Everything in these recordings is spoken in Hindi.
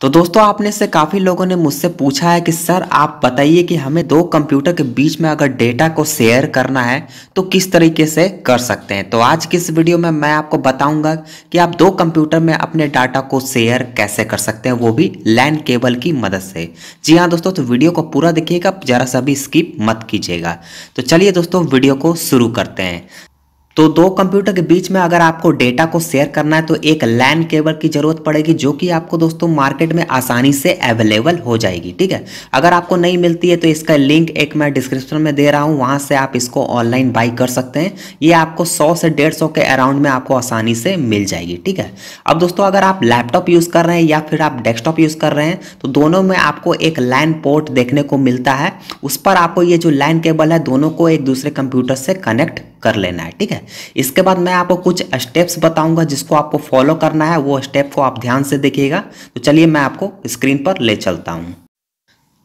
तो दोस्तों आपने से काफ़ी लोगों ने मुझसे पूछा है कि सर आप बताइए कि हमें दो कंप्यूटर के बीच में अगर डेटा को शेयर करना है तो किस तरीके से कर सकते हैं तो आज की इस वीडियो में मैं आपको बताऊंगा कि आप दो कंप्यूटर में अपने डाटा को शेयर कैसे कर सकते हैं वो भी लैंड केबल की मदद से जी हाँ दोस्तों तो वीडियो को पूरा देखिएगा ज़रा सा भी स्किप मत कीजिएगा तो चलिए दोस्तों वीडियो को शुरू करते हैं तो दो कंप्यूटर के बीच में अगर आपको डेटा को शेयर करना है तो एक लैन केबल की ज़रूरत पड़ेगी जो कि आपको दोस्तों मार्केट में आसानी से अवेलेबल हो जाएगी ठीक है अगर आपको नहीं मिलती है तो इसका लिंक एक मैं डिस्क्रिप्शन में दे रहा हूँ वहाँ से आप इसको ऑनलाइन बाई कर सकते हैं ये आपको सौ से डेढ़ के अराउंड में आपको आसानी से मिल जाएगी ठीक है अब दोस्तों अगर आप लैपटॉप यूज़ कर रहे हैं या फिर आप डेस्कटॉप यूज़ कर रहे हैं तो दोनों में आपको एक लैन पोर्ट देखने को मिलता है उस पर आपको ये जो लैन केबल है दोनों को एक दूसरे कंप्यूटर से कनेक्ट कर लेना है ठीक है इसके बाद मैं आपको कुछ स्टेप्स बताऊंगा जिसको आपको फॉलो करना है वो स्टेप को आप ध्यान से देखिएगा तो चलिए मैं आपको स्क्रीन पर ले चलता हूँ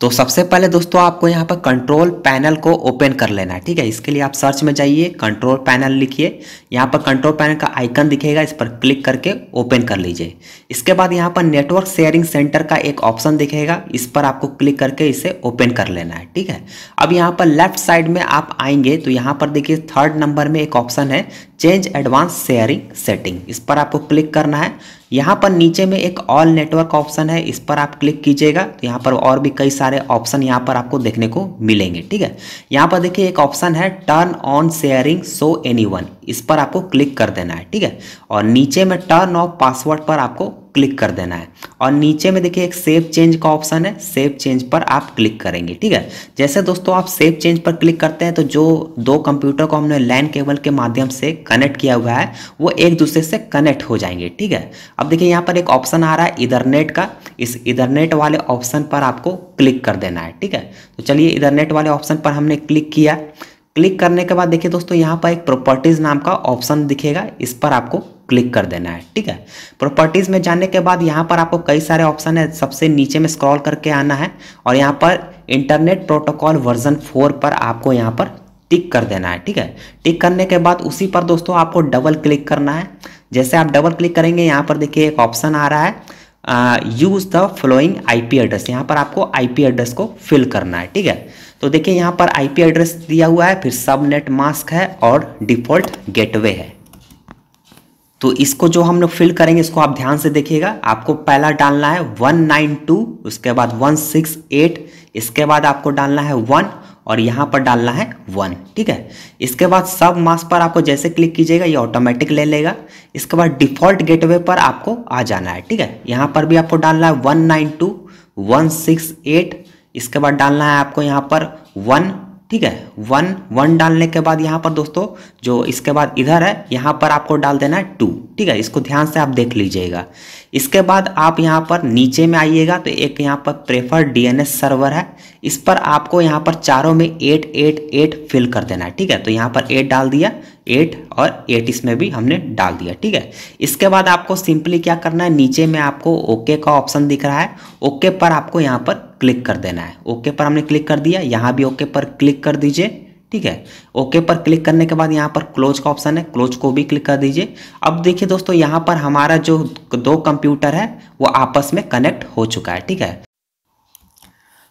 तो सबसे पहले दोस्तों आपको यहाँ पर कंट्रोल पैनल को ओपन कर लेना है ठीक है इसके लिए आप सर्च में जाइए कंट्रोल पैनल लिखिए यहाँ पर कंट्रोल पैनल का आइकन दिखेगा इस पर क्लिक करके ओपन कर लीजिए इसके बाद यहाँ पर नेटवर्क शेयरिंग सेंटर का एक ऑप्शन दिखेगा इस पर आपको क्लिक करके इसे ओपन कर लेना है ठीक है अब यहाँ पर लेफ्ट साइड में आप आएंगे तो यहाँ पर देखिए थर्ड नंबर में एक ऑप्शन है चेंज एडवांस शेयरिंग सेटिंग इस पर आपको क्लिक करना है यहाँ पर नीचे में एक ऑल नेटवर्क ऑप्शन है इस पर आप क्लिक कीजिएगा तो यहाँ पर और भी कई सारे ऑप्शन यहाँ पर आपको देखने को मिलेंगे ठीक है यहाँ पर देखिए एक ऑप्शन है turn on sharing so anyone इस पर आपको क्लिक कर देना है ठीक है और नीचे में टर्न ऑफ पासवर्ड पर आपको क्लिक कर देना है और नीचे में देखिए एक सेव चेंज का ऑप्शन है सेव चेंज पर आप क्लिक करेंगे ठीक है जैसे दोस्तों आप सेव चेंज पर क्लिक करते हैं तो जो दो कंप्यूटर को हमने लैन केबल के माध्यम से कनेक्ट किया हुआ है वो एक दूसरे से कनेक्ट हो जाएंगे ठीक है अब देखिए यहाँ पर एक ऑप्शन आ रहा है इधरनेट का इस इधरनेट वाले ऑप्शन पर आपको क्लिक कर देना है ठीक है तो चलिए इधरनेट वाले ऑप्शन पर हमने क्लिक किया क्लिक करने के बाद देखिए दोस्तों यहाँ पर एक प्रॉपर्टीज़ नाम का ऑप्शन दिखेगा इस पर आपको क्लिक कर देना है ठीक है प्रॉपर्टीज़ में जाने के बाद यहाँ पर आपको कई सारे ऑप्शन है सबसे नीचे में स्क्रॉल करके आना है और यहाँ पर इंटरनेट प्रोटोकॉल वर्जन फोर पर आपको यहाँ पर टिक कर देना है ठीक है टिक करने के बाद उसी पर दोस्तों आपको डबल क्लिक करना है जैसे आप डबल क्लिक करेंगे यहाँ पर देखिए एक ऑप्शन आ रहा है use the following IP address यहाँ पर आपको आईपी एड्रेस को फिल करना है ठीक है तो देखिए यहाँ पर आईपी एड्रेस दिया हुआ है फिर सब नेट मास्क है और डिफ़ॉल्ट गेटवे है तो इसको जो हम लोग फिल करेंगे इसको आप ध्यान से देखिएगा आपको पहला डालना है वन नाइन टू उसके बाद वन सिक्स एट इसके बाद आपको डालना है वन और यहाँ पर डालना है वन ठीक है इसके बाद सब मास्क पर आपको जैसे क्लिक कीजिएगा ये ऑटोमेटिक ले लेगा इसके बाद डिफ़ॉल्ट गेट पर आपको आ जाना है ठीक है यहाँ पर भी आपको डालना है one nine two one six eight इसके बाद डालना है आपको यहाँ पर वन ठीक है वन वन डालने के बाद यहाँ पर दोस्तों जो इसके बाद इधर है यहाँ पर आपको डाल देना है टू ठीक है इसको ध्यान से आप देख लीजिएगा इसके बाद आप यहाँ पर नीचे में आइएगा तो एक यहाँ पर प्रेफर डीएनएस सर्वर है इस पर आपको यहाँ पर चारों में एट एट एट फिल कर देना है ठीक है तो यहाँ पर एट डाल दिया एट और एट इसमें भी हमने डाल दिया ठीक है इसके बाद आपको सिंपली क्या करना है नीचे में आपको ओके का ऑप्शन दिख रहा है ओके पर आपको यहाँ पर क्लिक कर देना है ओके पर हमने क्लिक कर दिया यहाँ भी ओके पर क्लिक कर दीजिए ठीक है ओके पर क्लिक करने के बाद यहाँ पर क्लोज का ऑप्शन है क्लोज को भी क्लिक कर दीजिए अब देखिए दोस्तों यहाँ पर हमारा जो दो कंप्यूटर है वो आपस में कनेक्ट हो चुका है ठीक है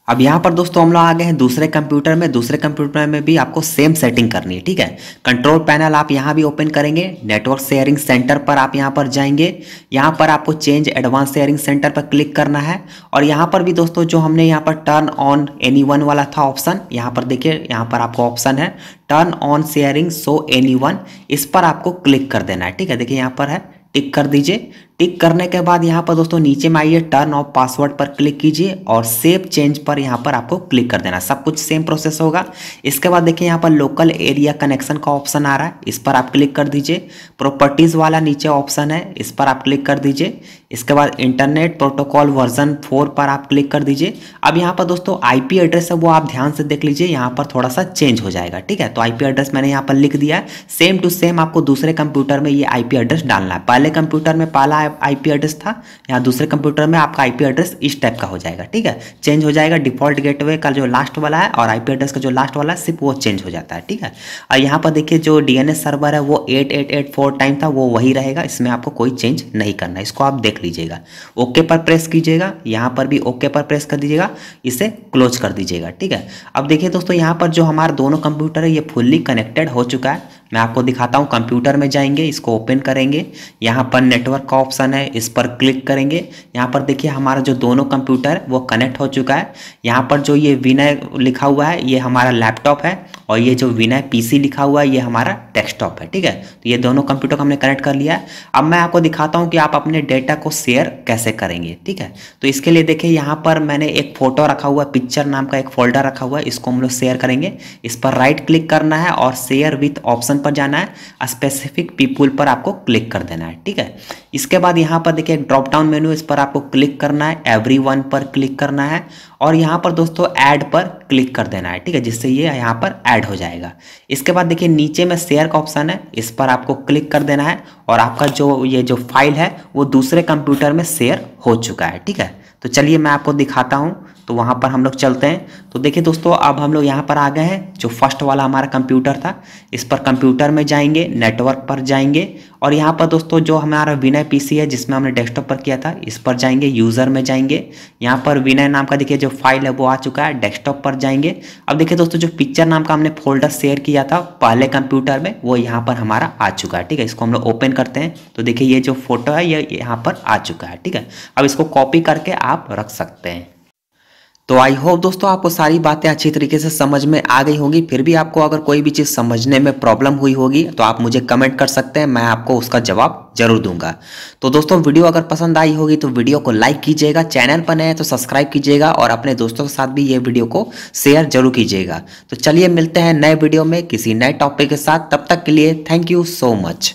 अब यहाँ पर दोस्तों हम लोग आ गए हैं दूसरे कंप्यूटर में दूसरे कंप्यूटर में भी आपको सेम सेटिंग करनी है ठीक है कंट्रोल पैनल आप यहाँ भी ओपन करेंगे नेटवर्क शेयरिंग सेंटर पर आप यहाँ पर जाएंगे यहाँ पर आपको चेंज एडवांस शेयरिंग सेंटर पर क्लिक करना है और यहाँ पर भी दोस्तों जो हमने यहाँ पर टर्न ऑन एनी वन वाला था ऑप्शन यहाँ पर देखिए यहाँ पर आपको ऑप्शन है turn on sharing so any one इस पर आपको क्लिक कर देना है ठीक है देखिए यहाँ पर है टिक कर दीजिए टिक करने के बाद यहाँ पर दोस्तों नीचे में आइए टर्न ऑफ पासवर्ड पर क्लिक कीजिए और सेव चेंज पर यहाँ पर आपको क्लिक कर देना सब कुछ सेम प्रोसेस होगा इसके बाद देखिए यहाँ पर लोकल एरिया कनेक्शन का ऑप्शन आ रहा है इस पर आप क्लिक कर दीजिए प्रॉपर्टीज़ वाला नीचे ऑप्शन है इस पर आप क्लिक कर दीजिए इसके बाद इंटरनेट प्रोटोकॉल वर्जन फोर पर आप क्लिक कर दीजिए अब यहाँ पर दोस्तों आई एड्रेस है वो आप ध्यान से देख लीजिए यहाँ पर थोड़ा सा चेंज हो जाएगा ठीक है तो आई एड्रेस मैंने यहाँ पर लिख दिया है सेम टू सेम आपको दूसरे कंप्यूटर में ये आई एड्रेस डालना है पहले कंप्यूटर में पाला है आईपी एड्रेस था यहाँ दूसरे कंप्यूटर में आपका आईपी एड्रेस इस टाइप का हो जाएगा ठीक है चेंज हो जाएगा डिफॉल्ट गेटवे का जो लास्ट वाला है और आईपी एड्रेस का जो लास्ट वाला है सिर्फ वो चेंज हो जाता है ठीक है और यहाँ पर देखिए जो डीएनएस सर्वर है वो eight eight eight four time था वो वही रहेगा इसमें आपको कोई चेंज नहीं करना इसको आप देख लीजिएगा ओके पर प्रेस कीजिएगा यहाँ पर भी ओके पर प्रेस कर दीजिएगा इसे क्लोज कर दीजिएगा ठीक है अब देखिए दोस्तों यहाँ पर जो हमारे दोनों कंप्यूटर है ये फुल्ली कनेक्टेड हो चुका है मैं आपको दिखाता हूँ कंप्यूटर में जाएंगे इसको ओपन करेंगे यहाँ पर नेटवर्क का ऑप्शन है इस पर क्लिक करेंगे यहाँ पर देखिए हमारा जो दोनों कंप्यूटर वो कनेक्ट हो चुका है यहाँ पर जो ये विनय लिखा हुआ है ये हमारा लैपटॉप है और ये जो विनय पीसी लिखा हुआ है ये हमारा डेस्कटॉप है ठीक है तो ये दोनों कंप्यूटर को हमने कनेक्ट कर लिया है अब मैं आपको दिखाता हूँ कि आप अपने डेटा को शेयर कैसे करेंगे ठीक है तो इसके लिए देखिए यहाँ पर मैंने एक फ़ोटो रखा हुआ पिक्चर नाम का एक फोल्डर रखा हुआ है इसको हम लोग शेयर करेंगे इस पर राइट क्लिक करना है और शेयर विथ ऑप्शन ऑप्शन पर जाना है स्पेसिफिक पीपुल पर आपको क्लिक कर देना है ठीक है इसके बाद यहाँ पर देखिए ड्रॉप डाउन मेन्यू इस पर आपको क्लिक करना है एवरी वन पर क्लिक करना है और यहाँ पर दोस्तों ऐड पर क्लिक कर देना है ठीक है जिससे ये यहाँ पर ऐड हो जाएगा इसके बाद देखिए नीचे में शेयर का ऑप्शन है इस पर आपको क्लिक कर देना है और आपका जो ये जो फाइल है वो दूसरे कंप्यूटर में शेयर हो चुका है ठीक है तो चलिए मैं आपको दिखाता हूँ तो वहाँ पर हम लोग चलते हैं तो देखिए दोस्तों अब हम लोग यहाँ पर आ गए हैं जो फर्स्ट वाला हमारा कंप्यूटर था इस पर कंप्यूटर में जाएंगे नेटवर्क पर जाएंगे और यहाँ पर दोस्तों जो हमारा विनय पीसी है जिसमें हमने डेस्कटॉप पर किया था इस पर जाएंगे यूज़र में जाएंगे यहाँ पर विनय नाम का देखिए जो फाइल है वो आ चुका है डेस्कटॉप पर जाएंगे अब देखिए दोस्तों जो पिक्चर नाम का हमने फोल्डर शेयर किया था पहले कंप्यूटर में वो यहाँ पर हमारा आ चुका है ठीक है इसको हम लोग ओपन करते हैं तो देखिए ये जो फोटो है ये यहाँ पर आ चुका है ठीक है अब इसको कॉपी करके आप रख सकते हैं तो आई होप दोस्तों आपको सारी बातें अच्छी तरीके से समझ में आ गई होंगी फिर भी आपको अगर कोई भी चीज़ समझने में प्रॉब्लम हुई होगी तो आप मुझे कमेंट कर सकते हैं मैं आपको उसका जवाब जरूर दूंगा तो दोस्तों वीडियो अगर पसंद आई होगी तो वीडियो को लाइक कीजिएगा चैनल पर नए हैं तो सब्सक्राइब कीजिएगा और अपने दोस्तों के साथ भी ये वीडियो को शेयर जरूर कीजिएगा तो चलिए मिलते हैं नए वीडियो में किसी नए टॉपिक के साथ तब तक के लिए थैंक यू सो मच